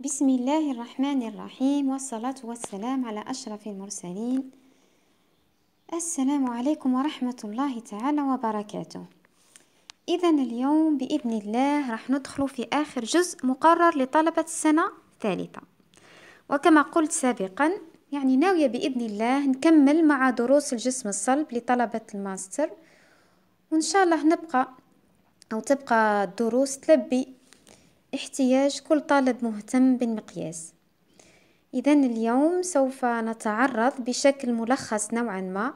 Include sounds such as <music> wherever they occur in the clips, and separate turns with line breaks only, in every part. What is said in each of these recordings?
بسم الله الرحمن الرحيم والصلاة والسلام على أشرف المرسلين السلام عليكم ورحمة الله تعالى وبركاته إذا اليوم بإذن الله راح ندخل في آخر جزء مقرر لطلبة السنة الثالثة وكما قلت سابقا يعني ناوية بإذن الله نكمل مع دروس الجسم الصلب لطلبة الماستر وإن شاء الله نبقى أو تبقى الدروس تلبي احتياج كل طالب مهتم بالمقياس إذا اليوم سوف نتعرض بشكل ملخص نوعا ما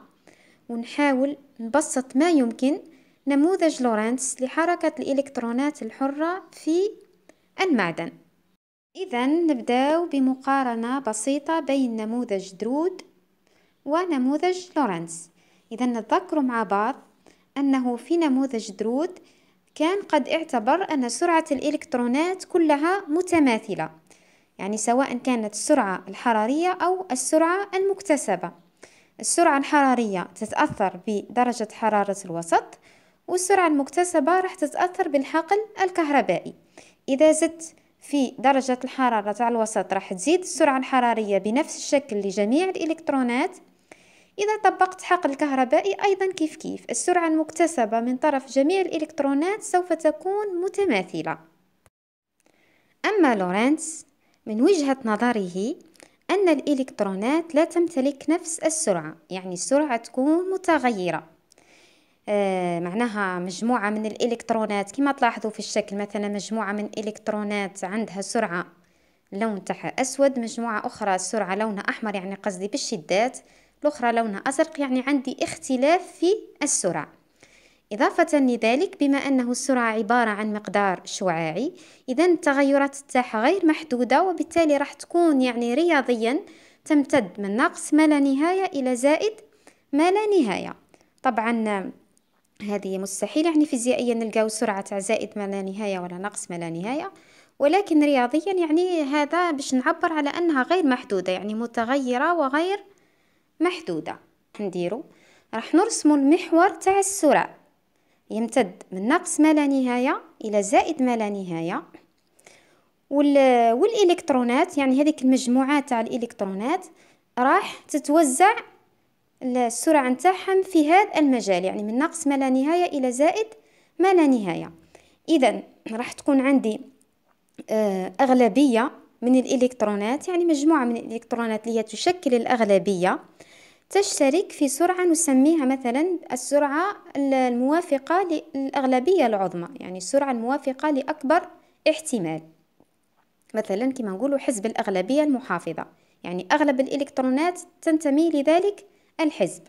ونحاول نبسط ما يمكن نموذج لورنس لحركة الإلكترونات الحرة في المعدن إذا نبدأ بمقارنة بسيطة بين نموذج درود ونموذج لورنس إذا نتذكر مع بعض أنه في نموذج درود كان قد اعتبر أن سرعة الإلكترونات كلها متماثلة يعني سواء كانت السرعة الحرارية أو السرعة المكتسبة السرعة الحرارية تتأثر بدرجة حرارة الوسط والسرعة المكتسبة راح تتأثر بالحقل الكهربائي إذا زدت في درجة الحرارة تاع الوسط راح تزيد السرعة الحرارية بنفس الشكل لجميع الإلكترونات إذا طبقت حقل كهربائي أيضا كيف كيف السرعة المكتسبة من طرف جميع الإلكترونات سوف تكون متماثلة أما لورنس من وجهة نظره أن الإلكترونات لا تمتلك نفس السرعة يعني السرعة تكون متغيرة آه معناها مجموعة من الإلكترونات كما تلاحظوا في الشكل مثلا مجموعة من الإلكترونات عندها سرعة لون تاعها أسود مجموعة أخرى سرعة لونها أحمر يعني قصدي بالشدات الأخرى لونها أزرق يعني عندي اختلاف في السرعة إضافة لذلك بما أنه السرعة عبارة عن مقدار شعاعي إذا التغيرات تاعها غير محدودة وبالتالي راح تكون يعني رياضيا تمتد من ناقص ما لا نهاية إلى زائد ما لا نهاية طبعا هذه مستحيل يعني فيزيائيا نلقاو سرعة تاع زائد ما لا نهاية ولا نقص ما لا نهاية ولكن رياضيا يعني هذا باش نعبر على أنها غير محدودة يعني متغيرة وغير محدودة نديرو راح نرسمو المحور تاع السرعة يمتد من ناقص ما لا نهاية إلى زائد ما لا نهاية والإلكترونات يعني هذيك المجموعة تاع الإلكترونات راح تتوزع السرعة نتاعهم في هذا المجال يعني من ناقص ما لا نهاية إلى زائد ما لا نهاية إذا راح تكون عندي آه، أغلبية من الإلكترونات يعني مجموعة من الإلكترونات اللي هي تشكل الأغلبية تشترك في سرعة نسميها مثلا السرعة الموافقة للأغلبية العظمى يعني السرعة الموافقة لأكبر احتمال مثلا كما نقولوا حزب الأغلبية المحافظة يعني أغلب الإلكترونات تنتمي لذلك الحزب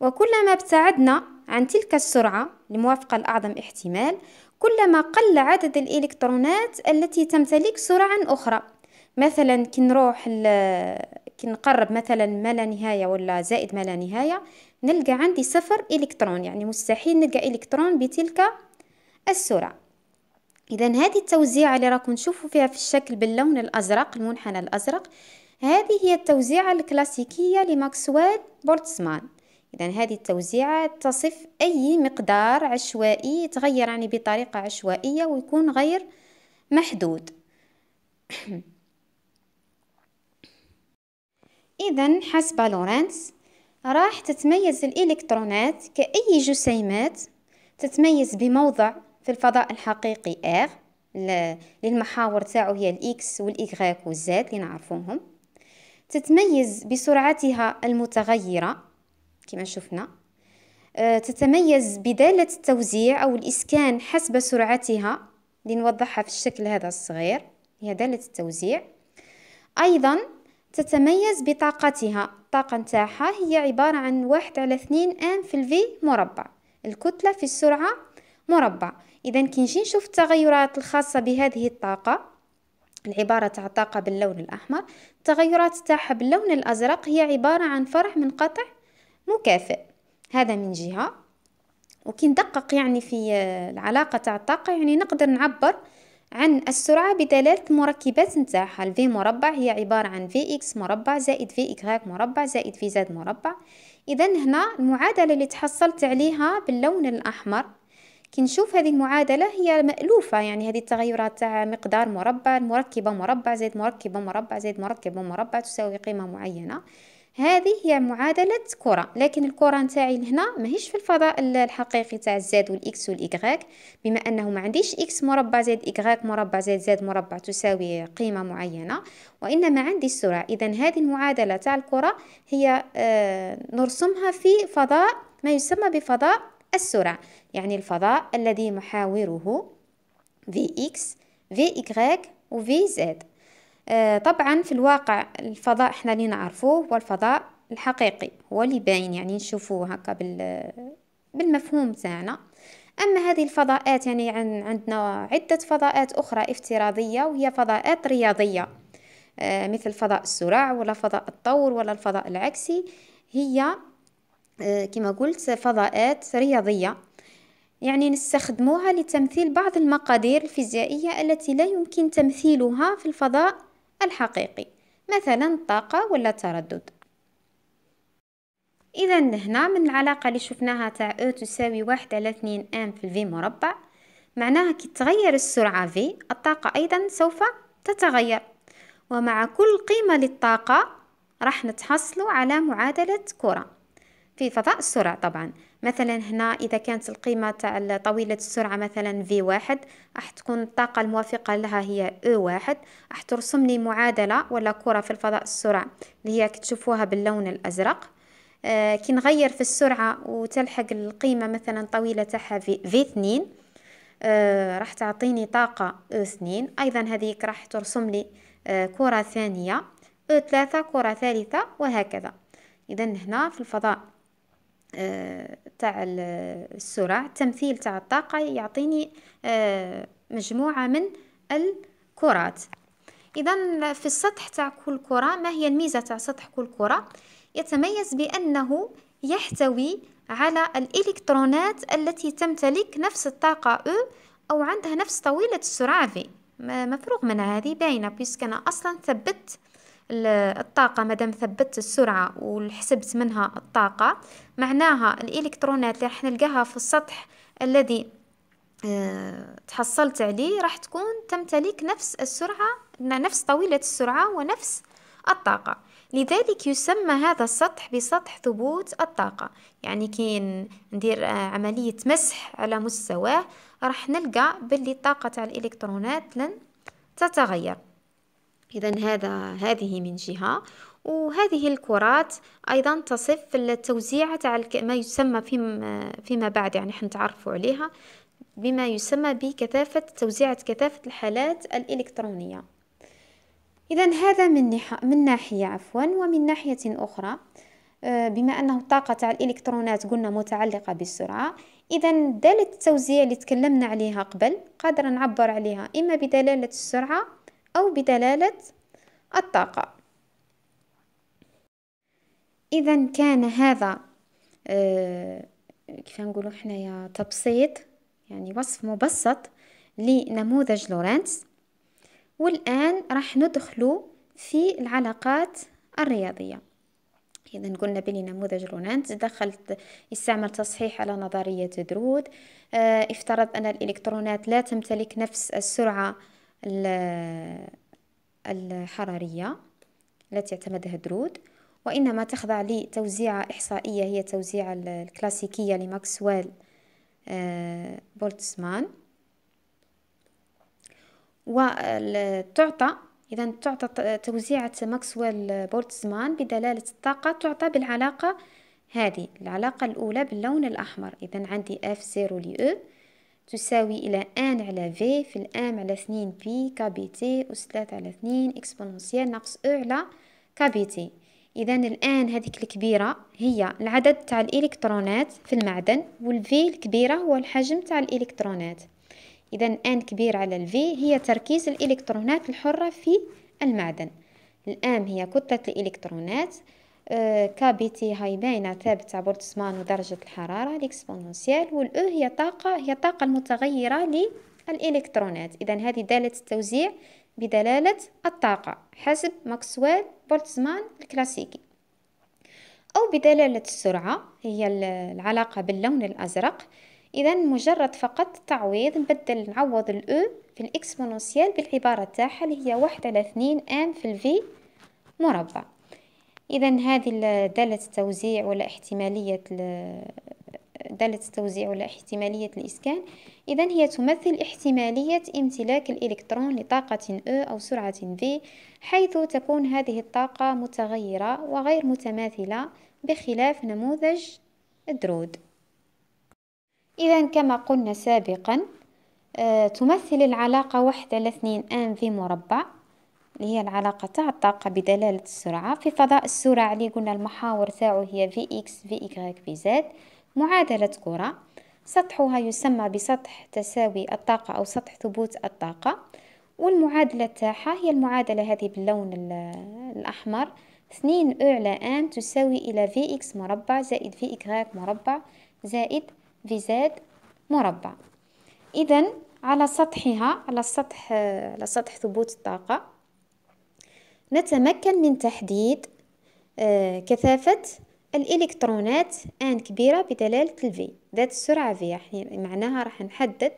وكلما ابتعدنا عن تلك السرعة الموافقة لأعظم احتمال كلما قل عدد الإلكترونات التي تمتلك سرعا أخرى مثلا كنروح كي نقرب مثلا ما لا نهايه ولا زائد ما لا نهايه نلقى عندي صفر الكترون يعني مستحيل نلقى الكترون بتلك السرعه اذا هذه التوزيعه اللي راكم تشوفوا فيها في الشكل باللون الازرق المنحنى الازرق هذه هي التوزيعه الكلاسيكيه لماكسويل بورتسمان إذا هذه التوزيعة تصف أي مقدار عشوائي يتغير يعني بطريقة عشوائية ويكون غير محدود <clears throat> إذا حسب لورنس راح تتميز الإلكترونات كأي جسيمات تتميز بموضع في الفضاء الحقيقي R للمحاور تاعو هي الإكس والإيغريك والزاد اللي نعرفوهم تتميز بسرعتها المتغيرة كما شفنا آه، تتميز بدالة التوزيع أو الإسكان حسب سرعتها لنوضحها في الشكل هذا الصغير هي دالة التوزيع أيضا تتميز بطاقتها الطاقة نتاعها هي عبارة عن واحد على اثنين ام في الفي مربع الكتلة في السرعة مربع إذا كي نجي نشوف التغيرات الخاصة بهذه الطاقة العبارة تاع الطاقة باللون الأحمر التغيرات تاعها باللون الأزرق هي عبارة عن فرع من قطع مكافئ هذا من جهة وكي ندقق يعني في آه، العلاقة تاع الطاقة يعني نقدر نعبر عن السرعة بثلاث مركبات نتاعها ال مربع هي عبارة عن في اكس مربع زائد في اكغاك مربع زائد في زاد مربع إذا هنا المعادلة اللي تحصلت عليها باللون الأحمر كي نشوف هذه المعادلة هي مألوفة يعني هذه التغيرات تاع مقدار مربع المركبة مربع زائد مركبة مربع زائد مركبة مربع تساوي قيمة معينة هذه هي معادلة كرة لكن الكرة نتاعي لهنا ماهيش في الفضاء الحقيقي تاع الزاد والاكس والإكغاك بما انه ما عنديش اكس مربع زاد إكغاك مربع زاد زاد مربع تساوي قيمة معينة وانما عندي السرعة اذا هذه المعادلة تاع الكرة هي آه، نرسمها في فضاء ما يسمى بفضاء السرعة يعني الفضاء الذي محاوره في اكس في إكغاك وفي زد آه، طبعا في الواقع الفضاء احنا اللي نعرفوه هو الفضاء الحقيقي هو اللي باين يعني نشوفوه هكا بال بالمفهوم تاعنا اما هذه الفضاءات يعني عندنا عده فضاءات اخرى افتراضيه وهي فضاءات رياضيه آه، مثل فضاء السرع ولا فضاء الطور ولا الفضاء العكسي هي آه، كما قلت فضاءات رياضية يعني نستخدموها لتمثيل بعض المقادير الفيزيائية التي لا يمكن تمثيلها في الفضاء الحقيقي مثلا الطاقة ولا التردد إذا هنا من العلاقة اللي شفناها تاع أو e تساوي واحد على اثنين أم في الفي مربع معناها كي تغير السرعة في الطاقة أيضا سوف تتغير ومع كل قيمة للطاقة راح نتحصل على معادلة كرة في فضاء السرعة طبعا مثلا هنا إذا كانت القيمة تاع طويلة السرعة مثلا في واحد راح تكون الطاقة الموافقة لها هي او واحد راح ترسم لي معادلة ولا كرة في الفضاء السرعة اللي هي كتشوفوها باللون الأزرق آه كي نغير في السرعة وتلحق القيمة مثلا طويلة تاعها في, في اثنين آه راح تعطيني طاقة او اثنين أيضا هذيك راح ترسم لي آه كرة ثانية او ثلاثة كرة ثالثة وهكذا إذا هنا في الفضاء تاع السرعة تمثيل تاع الطاقة يعطيني آه، مجموعة من الكرات إذا في السطح تاع كل كرة ما هي الميزة تاع سطح كل كرة يتميز بأنه يحتوي على الإلكترونات التي تمتلك نفس الطاقة E أو عندها نفس طويلة السرعة V مفروغ من هذه باينة بيسك أنا أصلا ثبت الطاقة مادام ثبتت السرعة وحسبت منها الطاقة معناها الإلكترونات اللي راح نلقاها في السطح الذي آه، تحصلت عليه راح تكون تمتلك نفس السرعة نفس طويلة السرعة ونفس الطاقة لذلك يسمى هذا السطح بسطح ثبوت الطاقة يعني كي ندير آه، عملية مسح على مستواه راح نلقى باللي الطاقة تاع الإلكترونات لن تتغير إذا هذا هذه من جهة وهذه الكرات أيضا تصف التوزيع تاع ما يسمى فيما, فيما بعد يعني حنتعرفوا عليها بما يسمى بكثافة توزيعة كثافة الحالات الإلكترونية إذا هذا من, من ناحية عفوا ومن ناحية أخرى آه، بما أنه الطاقة تاع الإلكترونات قلنا متعلقة بالسرعة إذا دالة التوزيع اللي تكلمنا عليها قبل قادرة نعبر عليها إما بدلالة السرعة أو بدلالة الطاقة إذا كان هذا آه، كيف نقولوا حنايا تبسيط يعني وصف مبسط لنموذج لورانس والآن راح ندخل في العلاقات الرياضية إذا قلنا بلي نموذج لورانس دخلت استعمل تصحيح على نظرية درود آه، افترض أن الإلكترونات لا تمتلك نفس السرعة الحرارية التي اعتمدها درود وإنما تخضع لتوزيعة إحصائية هي التوزيعة الكلاسيكية لماكسويل آه، بولتسمان وتعطى إذا تعطى توزيعة ماكسويل بولتزمان بدلالة الطاقة تعطى بالعلاقة هذه العلاقة الأولى باللون الأحمر إذا عندي F0 ل E تساوي إلى ان على في في الام على 2 بي كبي تي أس 3 على 2 إكسبونونسيال ناقص أو على كبي تي إذا الآن هذيك الكبيرة هي العدد تاع الإلكترونات في المعدن والفي الكبيرة هو الحجم تاع الإلكترونات إذا ان كبير على الفي هي تركيز الإلكترونات الحرة في المعدن الام هي كتلة الإلكترونات كابيتي هاي باينة ثابتة بورتسمان ودرجة الحرارة و والأو هي طاقة هي الطاقة المتغيرة للإلكترونات إذا هذه دالة التوزيع بدلالة الطاقة حسب ماكسويل بورتسمان الكلاسيكي أو بدلالة السرعة هي العلاقة باللون الأزرق إذا مجرد فقط تعويض نبدل نعوض الأو في الإكسبونونسيال بالعبارة تاعها اللي هي واحد على اثنين أم في الفي مربع اذا هذه داله التوزيع ولا احتماليه داله التوزيع ولا احتماليه الاسكان اذا هي تمثل احتماليه امتلاك الالكترون لطاقه او e او سرعه v حيث تكون هذه الطاقه متغيره وغير متماثله بخلاف نموذج الدرود اذا كما قلنا سابقا آه، تمثل العلاقه 1 على 2 ان في مربع اللي هي العلاقة تاع الطاقة بدلالة السرعة في فضاء السرعة اللي قلنا المحاور تاعو هي في إكس في إكغيك في زد معادلة كرة سطحها يسمى بسطح تساوي الطاقة أو سطح ثبوت الطاقة والمعادلة تاعها هي المعادلة هذه باللون الأحمر اثنين أو على أن تساوي إلى في إكس مربع زائد في إكغيك مربع زائد في زد مربع إذا على سطحها على السطح على سطح ثبوت الطاقة نتمكن من تحديد آه، كثافة الإلكترونات آن كبيرة بدلالة الفي ذات السرعة في يعني معناها راح نحدد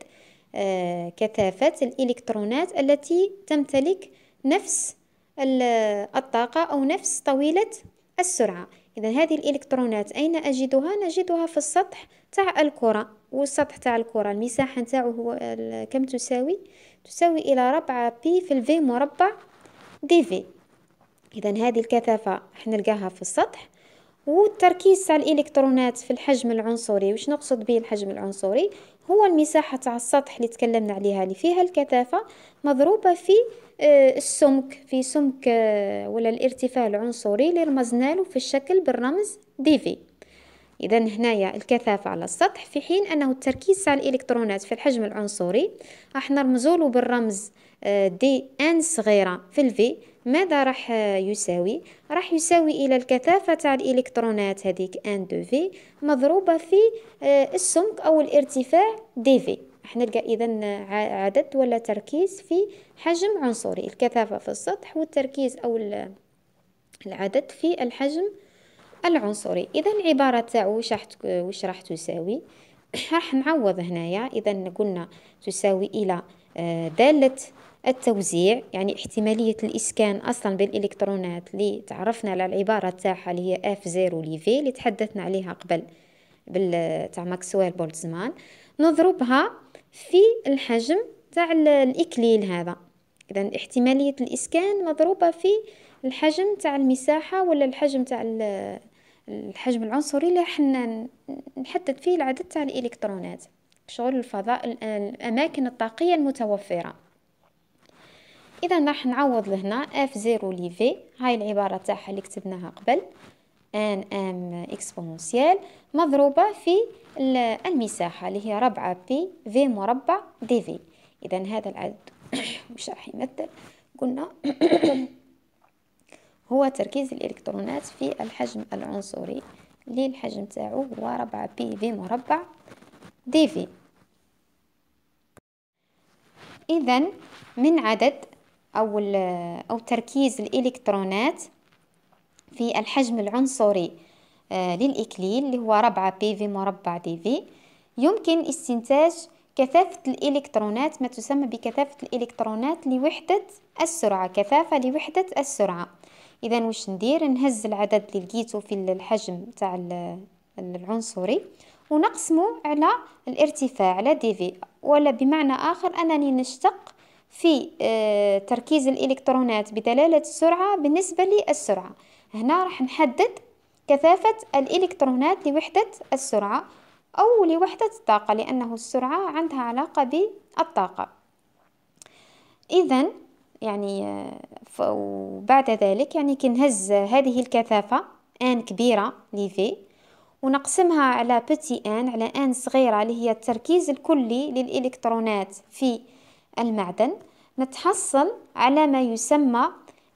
آه، كثافة الإلكترونات التي تمتلك نفس آه، الطاقة أو نفس طويلة السرعة إذا هذه الإلكترونات أين أجدها؟ نجدها في السطح تاع الكرة والسطح تاع الكرة المساحة نتاعو هو كم تساوي؟ تساوي إلى ربعة بي في الفي مربع دي في اذا هذه الكثافه حنلقاها في السطح والتركيز على الالكترونات في الحجم العنصري واش نقصد به الحجم العنصري هو المساحه تاع السطح اللي تكلمنا عليها اللي فيها الكثافه مضروبه في آه، السمك في سمك آه، ولا الارتفاع العنصري اللي رمزنا له في الشكل بالرمز دي في اذا هنايا الكثافه على السطح في حين انه التركيز على الالكترونات في الحجم العنصري راح نرمزوا له بالرمز دي آه، ان صغيره في الفي ماذا راح يساوي راح يساوي الى الكثافه تاع الالكترونات هذيك ان دو في مضروبه في آه، السمك او الارتفاع دي في راح نلقى اذا عدد ولا تركيز في حجم عنصري الكثافه في السطح والتركيز او العدد في الحجم العنصري اذا العباره تاعو واش راح وش راح تساوي <coughs> راح نعوض هنايا اذا قلنا تساوي الى آه، داله التوزيع يعني احتمالية الإسكان أصلا بالإلكترونات اللي تعرفنا على العبارة تاعها اللي هي F0 لي V اللي تحدثنا عليها قبل تاع ماكسويل بولتزمان نضربها في الحجم تاع الإكليل هذا إذا احتمالية الإسكان مضروبة في الحجم تاع المساحة ولا الحجم تاع الحجم العنصري اللي حنا نحدد فيه العدد تاع الإلكترونات شغل الفضاء الأماكن الطاقية المتوفرة اذا راح نعوض لهنا اف زيرو لي في هاي العباره تاعها اللي كتبناها قبل ان ام اكسبونسييل مضروبه في المساحه اللي هي ربعة بي في مربع دي في اذا هذا العدد <coughs> مش راح يمثل قلنا <coughs> هو تركيز الالكترونات في الحجم العنصري اللي الحجم تاعو هو ربعة بي في مربع دي في اذا من عدد أو, أو تركيز الإلكترونات في الحجم العنصري آه، للإكليل اللي هو ربعة بي في مربع دي في يمكن استنتاج كثافة الإلكترونات ما تسمى بكثافة الإلكترونات لوحدة السرعة كثافة لوحدة السرعة إذا واش ندير نهز العدد اللي لقيته في الحجم تاع العنصري ونقسمه على الارتفاع على دي في ولا بمعنى آخر أنني نشتق في آه، تركيز الإلكترونات بدلالة السرعة بالنسبة للسرعة هنا راح نحدد كثافة الإلكترونات لوحدة السرعة أو لوحدة الطاقة لأنه السرعة عندها علاقة بالطاقة إذا يعني وبعد ذلك يعني كنهز هذه الكثافة ان كبيرة لي في ونقسمها على بتي ان على ان صغيرة اللي هي التركيز الكلي للإلكترونات في المعدن نتحصل على ما يسمى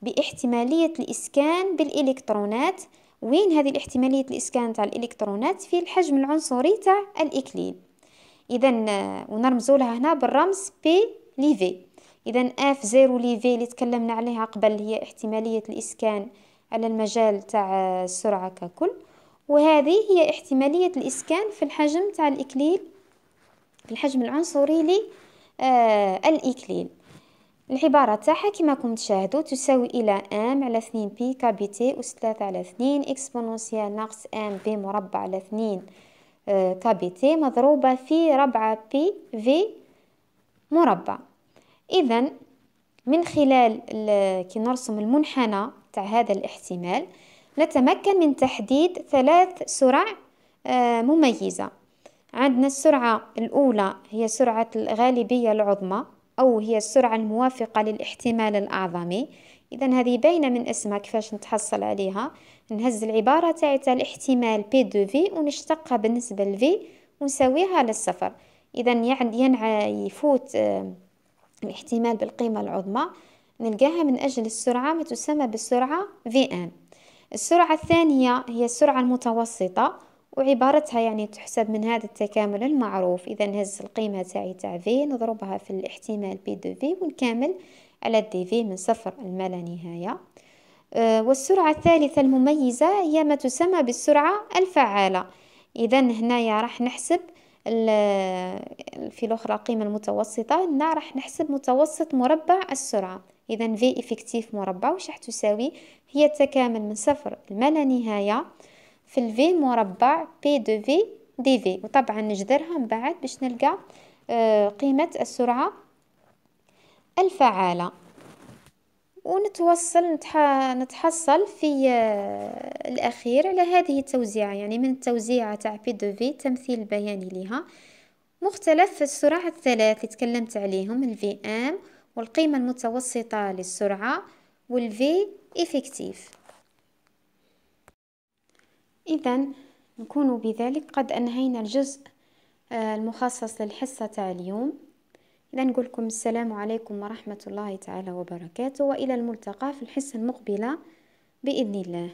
باحتمالية الإسكان بالإلكترونات وين هذه الاحتمالية الإسكان تاع الإلكترونات في الحجم العنصري تاع الإكليل إذا آه، ونرمزوا لها هنا بالرمز بي في إذا اف زيرو في اللي تكلمنا عليها قبل هي احتمالية الإسكان على المجال تاع آه، السرعة ككل وهذه هي احتمالية الإسكان في الحجم تاع الإكليل في الحجم العنصري لي آه الإكليل العبارة تاعها كما راكم تشاهدوا تساوي إلى ام على 2 بي كابي تي أس 3 على 2 إكسبونونسيال ناقص ام بي مربع على 2 آه، كابي تي مضروبة في ربعة بي في مربع إذا من خلال كي نرسم المنحنى تاع هذا الاحتمال نتمكن من تحديد ثلاث سرع آه، مميزة عندنا السرعة الأولى هي سرعة الغالبية العظمى أو هي السرعة الموافقة للاحتمال الأعظمي إذا هذه باينة من اسمها كيفاش نتحصل عليها نهز العبارة تاعتها الاحتمال بي دو في ونشتقها بالنسبة لفي ونساويها للصفر إذا يعني ينع يفوت آه، الاحتمال بالقيمة العظمى نلقاها من أجل السرعة ما تسمى بالسرعة في ان السرعة الثانية هي السرعة المتوسطة وعبارتها يعني تحسب من هذا التكامل المعروف إذا نهز القيمة تاعي تاع في نضربها في الاحتمال بي دو في ونكمل على دي في من صفر ما لا نهاية آه، والسرعة الثالثة المميزة هي ما تسمى بالسرعة الفعالة إذا هنايا راح نحسب في الأخرى القيمة المتوسطة هنا راح نحسب متوسط مربع السرعة إذا في إفكتيف مربع وش راح تساوي هي التكامل من صفر ما لا نهاية في في مربع بي دو في دي في وطبعا نجذرها من بعد باش نلقى آه، قيمة السرعة الفعالة ونتوصل نتح... نتحصل في آه، الأخير على هذه التوزيعة يعني من التوزيعة تاع بي دو في تمثيل بياني لها مختلف السرعة الثلاث اللي تكلمت عليهم الفي ام والقيمة المتوسطة للسرعة والفي افكتيف إذا نكون بذلك قد أنهينا الجزء آه، المخصص للحصة تاع اليوم إذا نقول لكم السلام عليكم ورحمة الله تعالى وبركاته وإلى الملتقى في الحصة المقبلة بإذن الله